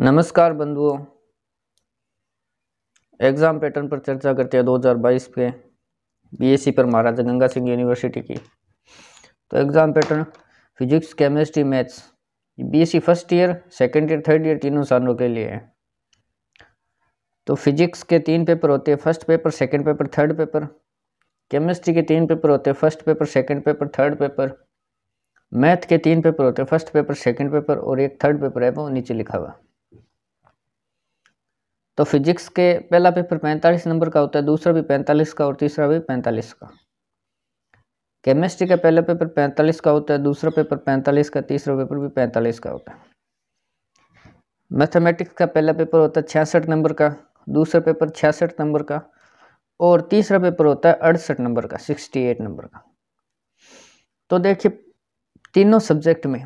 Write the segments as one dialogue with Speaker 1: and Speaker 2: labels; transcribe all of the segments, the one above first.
Speaker 1: नमस्कार बंधुओं exam pattern पर चर्चा करते हैं 2022 के बीएससी पर महाराजा गंगा सिंह यूनिवर्सिटी की तो exam pattern physics chemistry maths BSc first year second year third year तीनों सालों के लिए है तो फिजिक्स के तीन पेपर होते हैं first paper second paper third paper chemistry के तीन पेपर होते हैं first paper second paper third paper math के तीन पेपर होते हैं फर्स्ट पेपर सेकेंड पेपर और एक थर्ड पेपर है वो नीचे लिखा हुआ तो फिजिक्स के पहला पेपर पैंतालीस नंबर का होता है दूसरा भी पैंतालीस का और तीसरा भी पैंतालीस का केमिस्ट्री का पहला पेपर पैंतालीस का होता है दूसरा पेपर पैंतालीस का तीसरा पेपर भी पैंतालीस का होता है मैथमेटिक्स का पहला पेपर होता है छियासठ नंबर का दूसरा पेपर छियासठ नंबर का और तीसरा पेपर होता है अड़सठ नंबर का सिक्सटी एट नंबर का तो देखिए तीनों सब्जेक्ट में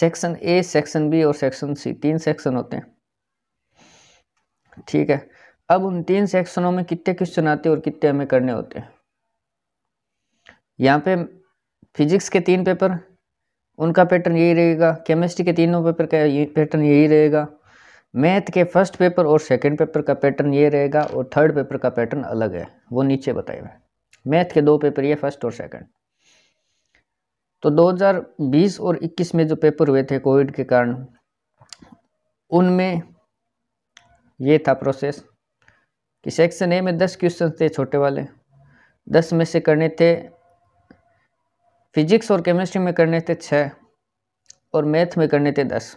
Speaker 1: सेक्शन ए सेक्शन बी और सेक्शन सी तीन सेक्शन होते हैं ठीक है अब उन तीन सेक्शनों में कितने क्वेश्चन आते हैं और कितने हमें करने होते हैं यहाँ पे फिजिक्स के तीन पेपर उनका पैटर्न यही रहेगा केमिस्ट्री के तीनों पेपर का पैटर्न यही रहेगा मैथ के फर्स्ट पेपर और सेकंड पेपर का पैटर्न ये रहेगा और थर्ड पेपर का पैटर्न अलग है वो नीचे बताए हुए मैथ के दो पेपर ये फर्स्ट और सेकंड तो 2020 और 21 में जो पेपर हुए थे कोविड के कारण उनमें ये था प्रोसेस कि सेक्शन ए में दस क्वेश्चन थे छोटे वाले दस में से करने थे फिजिक्स और केमिस्ट्री में करने थे छः और मैथ में करने थे दस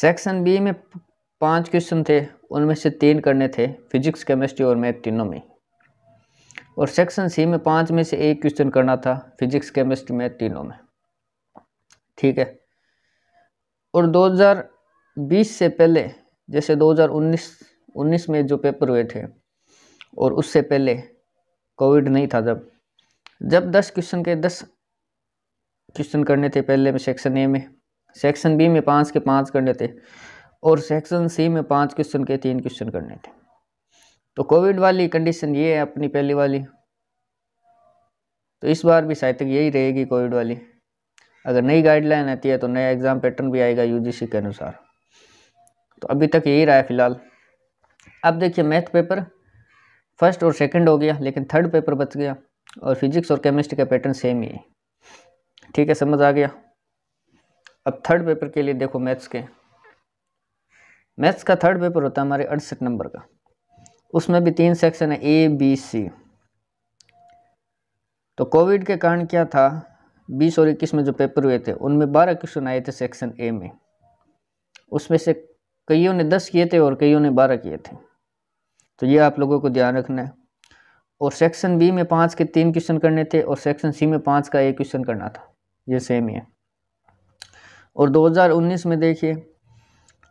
Speaker 1: सेक्शन बी में पांच क्वेश्चन थे उनमें से तीन करने थे फिजिक्स केमिस्ट्री और मैथ तीनों में और सेक्शन सी में पांच में से एक क्वेश्चन करना था फिजिक्स केमिस्ट्री मैथ तीनों में ठीक है और 2020 से पहले जैसे 2019 19 में जो पेपर हुए थे और उससे पहले कोविड नहीं था जब जब 10 क्वेश्चन के 10 क्वेश्चन करने थे पहले में सेक्शन ए में सेक्शन बी में पाँच के पाँच करने थे और सेक्शन सी में पाँच क्वेश्चन के तीन क्वेश्चन करने थे तो कोविड वाली कंडीशन ये है अपनी पहली वाली तो इस बार भी शायद तक यही रहेगी कोविड वाली अगर नई गाइडलाइन आती है तो नया एग्ज़ाम पैटर्न भी आएगा यूजीसी के अनुसार तो अभी तक यही रहा है फिलहाल अब देखिए मैथ पेपर फर्स्ट और सेकंड हो गया लेकिन थर्ड पेपर बच गया और फिजिक्स और केमिस्ट्री का पैटर्न सेम ही है ठीक है समझ आ गया अब थर्ड पेपर के लिए देखो मैथ्स के मैथ्स का थर्ड पेपर होता है हमारे अड़सठ नंबर का उसमें भी तीन सेक्शन है ए बी सी तो कोविड के कारण क्या था बीस और इक्कीस में जो पेपर हुए थे उनमें बारह क्वेश्चन आए थे सेक्शन ए में उसमें से कईयों ने दस किए थे और कईयों ने बारह किए थे तो ये आप लोगों को ध्यान रखना है और सेक्शन बी में पाँच के तीन क्वेश्चन करने थे और सेक्शन सी में पाँच का एक क्वेश्चन करना था ये सेम ही है और 2019 में देखिए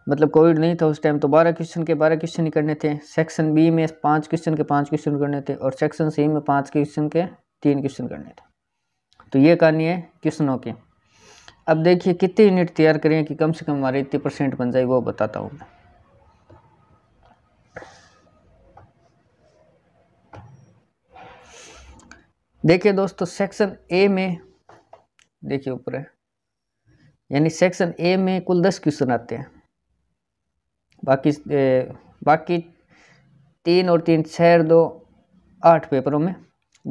Speaker 1: मतलब कोविड नहीं था उस टाइम तो बारह क्वेश्चन के बारह क्वेश्चन ही करने थे सेक्शन बी में पाँच क्वेश्चन के पाँच क्वेश्चन करने थे और सेक्शन सी में पाँच क्वेश्चन के तीन क्वेश्चन करने थे तो ये कहानी है क्वेश्चनों की अब देखिए कितने यूनिट तैयार करें कि कम से कम हमारे इतने परसेंट बन जाए वो बताता हूँ मैं देखिए दोस्तों सेक्शन ए में देखिए ऊपर है यानी सेक्शन ए में कुल दस क्वेश्चन आते हैं बाकी ए, बाकी तीन और तीन छः दो आठ पेपरों में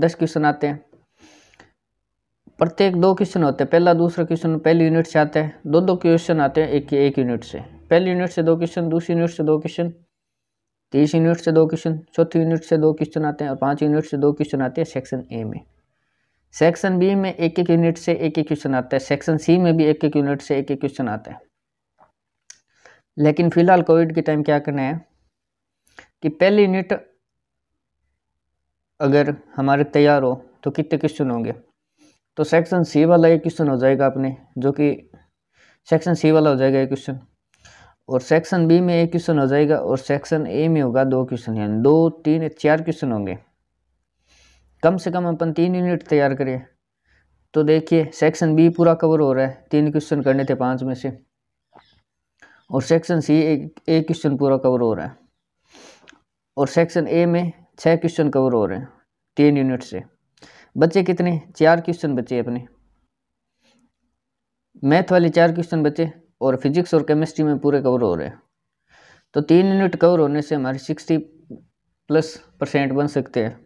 Speaker 1: दस क्वेश्चन आते हैं प्रत्येक दो क्वेश्चन होते हैं पहला दूसरा क्वेश्चन पहली यूनिट से आते हैं दो दो क्वेश्चन आते हैं एक एक यूनिट से पहली यूनिट से दो क्वेश्चन दूसरी यूनिट से दो क्वेश्चन तीस यूनिट से दो क्वेश्चन चौथी यूनिट से दो क्वेश्चन आते हैं और पाँच यूनिट से दो क्वेश्चन आते हैं सेक्शन ए में सेक्शन बी में एक एक यूनिट से एक एक क्वेश्चन आता है सेक्शन सी में भी एक एक यूनिट से एक एक क्वेश्चन आता है लेकिन फिलहाल कोविड के टाइम क्या करना है कि पहली यूनिट अगर हमारे तैयार हो तो कितने क्वेश्चन होंगे तो सेक्शन सी वाला ये क्वेश्चन हो जाएगा अपने जो कि सेक्शन सी वाला हो जाएगा ये क्वेश्चन और सेक्शन बी में एक क्वेश्चन हो जाएगा और सेक्शन ए में होगा दो क्वेश्चन यानी दो तीन चार क्वेश्चन होंगे कम से कम अपन तीन यूनिट तैयार करें तो देखिए सेक्शन बी पूरा कवर हो रहा है तीन क्वेश्चन करने थे पाँच में से और सेक्शन सी एक एक क्वेश्चन पूरा कवर हो रहा है और सेक्शन ए में छः क्वेश्चन कवर हो रहे हैं तीन यूनिट से बच्चे कितने चार क्वेश्चन बच्चे अपने मैथ वाले चार क्वेश्चन बच्चे और फिजिक्स और केमिस्ट्री में पूरे कवर हो रहे हैं तो तीन यूनिट कवर होने से हमारे सिक्सटी प्लस परसेंट बन सकते हैं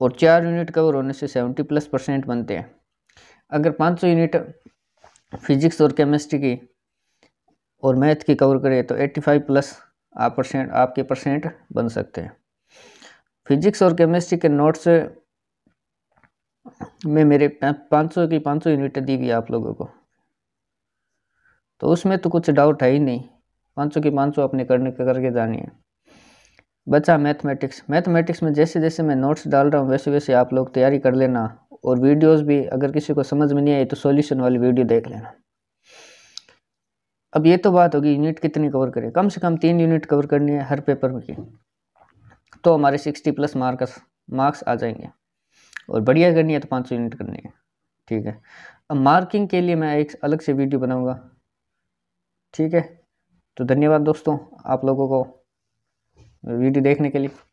Speaker 1: और चार यूनिट कवर होने से सेवेंटी प्लस परसेंट बनते हैं अगर पाँच सौ यूनिट फिजिक्स और केमिस्ट्री की और मैथ की कवर करें तो एट्टी फाइव प्लस आप परसेंट आपके परसेंट बन सकते हैं फिजिक्स और केमिस्ट्री के नोट्स में मेरे पाँच सौ की पाँच सौ यूनिट दी हुई आप लोगों को तो उसमें तो कुछ डाउट है ही नहीं पाँच सौ की पाँच सौ आपने करने करके जानी है बचा मैथमेटिक्स मैथमेटिक्स में जैसे जैसे मैं नोट्स डाल रहा हूँ वैसे वैसे आप लोग तैयारी कर लेना और वीडियोज़ भी अगर किसी को समझ में नहीं आई तो सोल्यूशन वाली वीडियो देख लेना अब ये तो बात होगी यूनिट कितनी कवर करें कम से कम तीन यूनिट कवर करनी है हर पेपर की तो हमारे सिक्सटी प्लस मार्क्स मार्क्स आ जाएंगे और बढ़िया करनी है तो पाँच सौ यूनिट करनी है ठीक है अब मार्किंग के लिए मैं एक अलग से वीडियो बनाऊँगा ठीक है तो धन्यवाद दोस्तों आप लोगों को वीडियो देखने के लिए